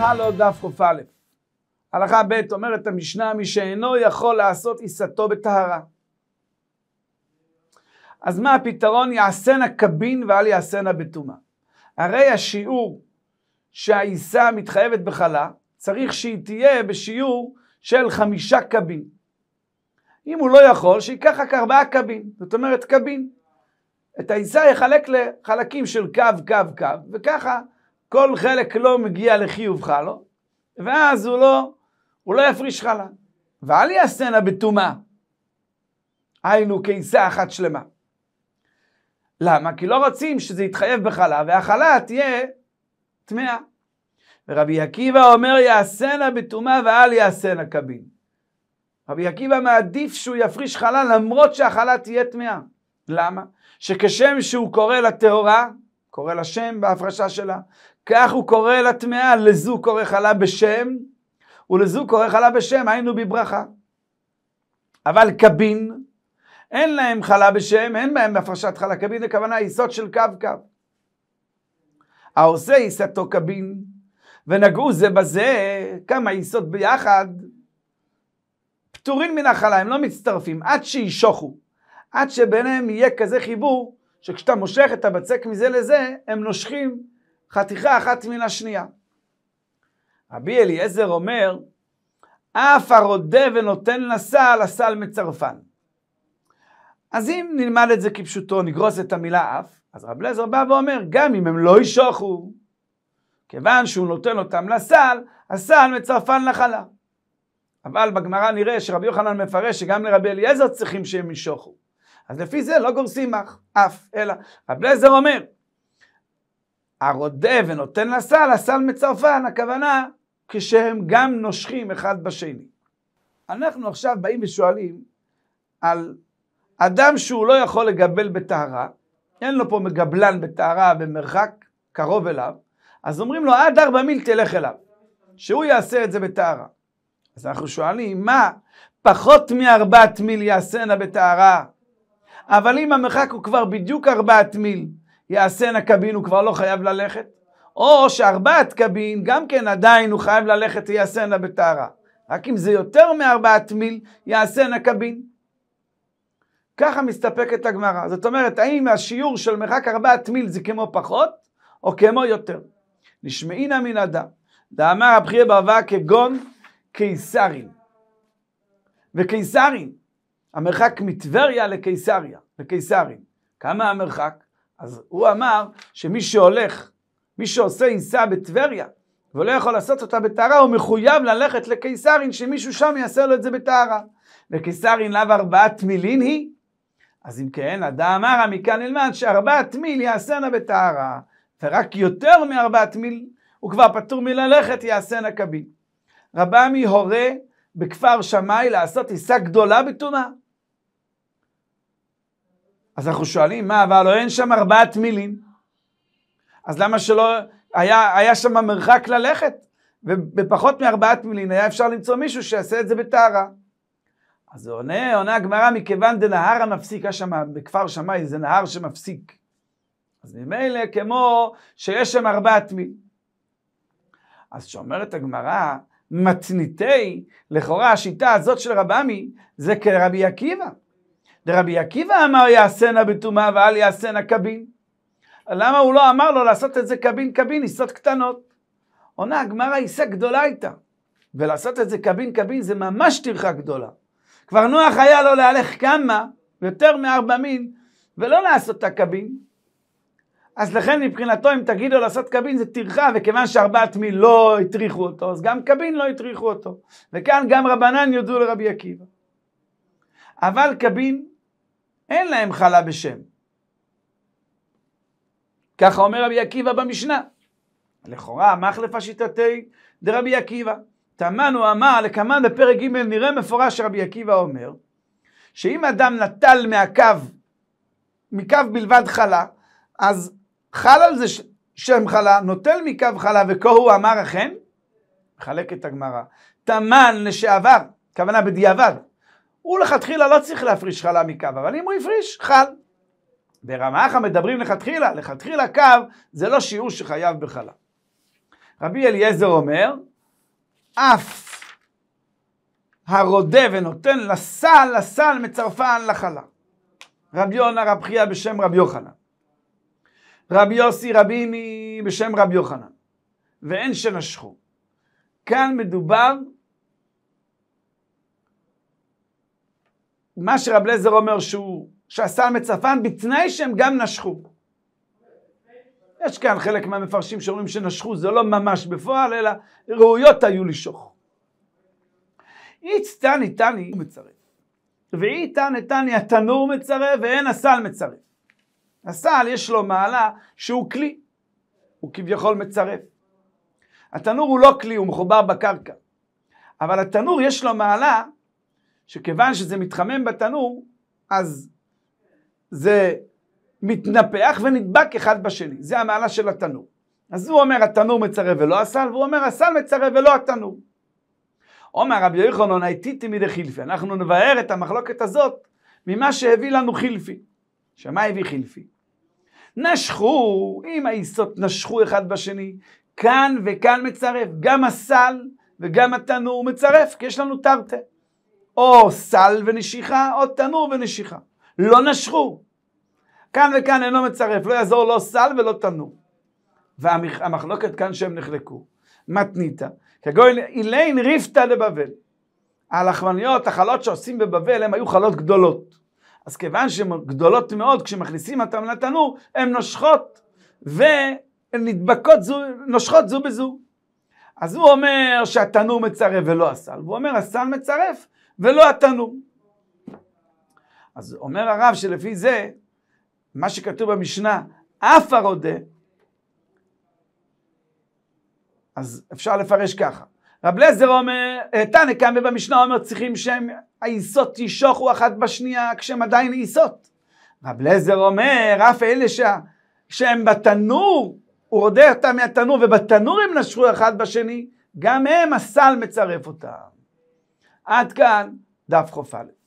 הלכה לא דף קא. הלכה ב' אומרת המשנה, מי שאינו יכול לעשות עיסתו בטהרה. אז מה הפתרון? יעשנה קבין ואל יעשנה בטומאה. הרי השיעור שהעיסה מתחייבת בחלה, צריך שהיא תהיה בשיעור של חמישה קבין. אם הוא לא יכול, שייקח רק ארבעה קבין, זאת אומרת קבין. את העיסה יחלק לחלקים של קו, קו, קו, וככה כל חלק לא מגיע לחיוב חלו, לא? ואז הוא לא, הוא לא יפריש חלה. ואל יעשנה בטומאה. היינו כיסה אחת שלמה. למה? כי לא רוצים שזה יתחייב בחלה, והחלה תהיה טמאה. ורבי עקיבא אומר יעשנה בטומאה ואל יעשנה קבין. רבי עקיבא מעדיף שהוא יפריש חלה למרות שהחלה תהיה טמאה. למה? שכשם שהוא קורא לטהורה, קורא לשם בהפרשה שלה, כך הוא קורא לטמאה, לזו קורא חלה בשם, ולזו קורא חלה בשם, היינו בברכה. אבל קבין, אין להם חלה בשם, אין בהם הפרשת חלה קבין, הכוונה יסוד של קו קו. העושה עיסתו קבין, ונגעו זה בזה, כמה עיסות ביחד, פטורים מן החלה, הם לא מצטרפים, עד שישוכו, עד שביניהם יהיה כזה חיבור, שכשאתה מושך את הבצק מזה לזה, הם נושכים חתיכה אחת מן השנייה. רבי אליעזר אומר, אף הרודה ונותן לסל, הסל מצרפן. אז אם נלמד את זה כפשוטו, נגרוס את המילה אף, אז רב אליעזר בא ואומר, גם אם הם לא ישוחו, כיוון שהוא נותן אותם לסל, הסל מצרפן לחלה. אבל בגמרא נראה שרבי יוחנן מפרש שגם לרבי אליעזר צריכים שהם ישוחו. אז לפי זה לא גורסים אף, אלא רב אליעזר אומר, הרודה ונותן לסל, הסל מצרפן, הכוונה כשהם גם נושכים אחד בשני. אנחנו עכשיו באים ושואלים על אדם שהוא לא יכול לגבל בטהרה, אין לו פה מגבלן בטהרה במרחק קרוב אליו, אז אומרים לו עד ארבע מיל תלך אליו, שהוא יעשה את זה בטהרה. אז אנחנו שואלים, מה פחות מארבעת מיל יעשנה בטהרה? אבל אם המרחק הוא כבר בדיוק ארבעת מיל, יעשנה קבין, הוא כבר לא חייב ללכת. או שארבעת קבין, גם כן עדיין הוא חייב ללכת ויעשינה בטהרה. רק אם זה יותר מארבעת מיל, יעשנה קבין. ככה מסתפקת הגמרא. זאת אומרת, האם השיעור של מרחק ארבעת מיל זה כמו פחות, או כמו יותר? נשמעינה מן אדם. דאמר הבחיר ברבה כגון קיסרין. וקיסרין, המרחק מטבריה לקיסריה, לקיסרין. כמה המרחק? אז הוא אמר שמי שהולך, מי שעושה עיסה בטבריה, ולא יכול לעשות אותה בטהרה, הוא מחויב ללכת לקיסרין, שמישהו שם יעשה לו את זה בטהרה. וקיסרין לאו ארבעת מילין היא? אז אם כן, אדם אמרה מכאן נלמד שארבעת מיל יעשנה בטהרה, ורק יותר מארבעת מיל הוא כבר פטור מללכת יעשנה קבין. רבמי הורה בכפר שמאי לעשות עיסה גדולה בטומאה. אז אנחנו שואלים, מה, אבל לא, אין שם ארבעת מילים. אז למה שלא, היה, היה שם מרחק ללכת, ובפחות מארבעת מילים היה אפשר למצוא מישהו שיעשה את זה בטהרה. אז עונה, עונה הגמרא, מכיוון דנהר המפסיק, היה שם בכפר שמאי, זה נהר שמפסיק. אז ממילא כמו שיש שם ארבעת מילים. אז כשאומרת הגמרא, מתניתי, לכאורה השיטה הזאת של רבעמי, זה כרבי עקיבא. דרבי עקיבא אמר יעשנה בטומאה ואל יעשנה קבין. למה הוא לא אמר לו לעשות את זה קבין קבין, עיסות קטנות? עונה הגמרא עיסה גדולה הייתה. ולעשות את זה קבין קבין זה ממש טרחה גדולה. כבר נוח היה לו להלך כמה, יותר מארבע מין, ולא לעשות את הקבין. אז לכן מבחינתו אם תגידו לעשות קבין זה טרחה, וכיוון שארבעת מין לא הטריחו אותו, אז גם קבין לא הטריחו אותו. וכאן גם רבנן יודו לרבי עקיבא. אבל קבין אין להם חלה בשם. ככה אומר רבי עקיבא במשנה. לכאורה, מחלפה שיטתי דרבי עקיבא. תמנו אמר לקמאן בפרק ג' נראה מפורש שרבי עקיבא אומר שאם אדם נטל מהקו, מקו בלבד חלה, אז חל על זה ש... שם חלה, נוטל מקו חלה וכה הוא אמר אכן? מחלק את הגמרא. תמן לשעבר, כוונה בדיעבד. הוא לכתחילה לא צריך להפריש חלה מקו, אבל אם הוא הפריש, חל. ברמ"ח מדברים לכתחילה, לכתחילה קו זה לא שיעור שחייב בחלה. רבי אליעזר אומר, אף הרודה ונותן לסל, לסל מצרפן לחלה. רבי יונה רב חייא בשם רבי יוחנן. רבי יוסי רבי מי בשם רבי יוחנן. ואין שנשכו. כאן מדובר מה שרב לזר אומר שהוא, שהסל מצפן, בתנאי שהם גם נשכו. יש כאן חלק מהמפרשים שאומרים שנשכו, זה לא ממש בפועל, אלא ראויות היו לשוך. איץ תני תני הוא מצרף. ואי תני תני התנור מצרף ואין הסל מצרף. הסל יש לו מעלה שהוא כלי, הוא כביכול מצרף. התנור הוא לא כלי, הוא מחובר בקרקע. אבל התנור יש לו מעלה שכיוון שזה מתחמם בתנור, אז זה מתנפח ונדבק אחד בשני. זה המעלה של התנור. אז הוא אומר, התנור מצרב ולא הסל, והוא אומר, הסל מצרב ולא התנור. אומר רבי יוחנן, הייתיתי מדי חילפי. אנחנו נבהר את המחלוקת הזאת ממה שהביא לנו חילפי. שמה הביא חילפי? נשכו, אם העיסות נשכו אחד בשני, כאן וכאן מצרף, גם הסל וגם התנור מצרף, כי יש לנו תרתי. או סל ונשיכה, או תנור ונשיכה. לא נשכו. כאן וכאן אינו מצרף, לא יעזור לא סל ולא תנור. והמחלוקת כאן שהם נחלקו. מתניתא, כגון אילין ריפתא לבבל. הלחמניות, החלות שעושים בבבל, הן היו חלות גדולות. אז כיוון שהן גדולות מאוד, כשמכניסים אותן לתנור, הן נושכות ונדבקות זו, נושכות זו בזו. אז הוא אומר שהתנור מצרף ולא הסל, והוא אומר הסל מצרף, ולא התנור. לא. אז אומר הרב שלפי זה, מה שכתוב במשנה, אף הרודה, אז אפשר לפרש ככה. רב לזר אומר, תנא קמא במשנה אומר צריכים שהם העיסות תשוכו אחת בשנייה כשהם עדיין עיסות. רב לזר אומר, אף אלה שה, שהם בתנור, הוא רודה אותם מהתנור ובתנור הם נשכו אחד בשני, גם הם הסל מצרף אותם. עד כאן דף כ"א.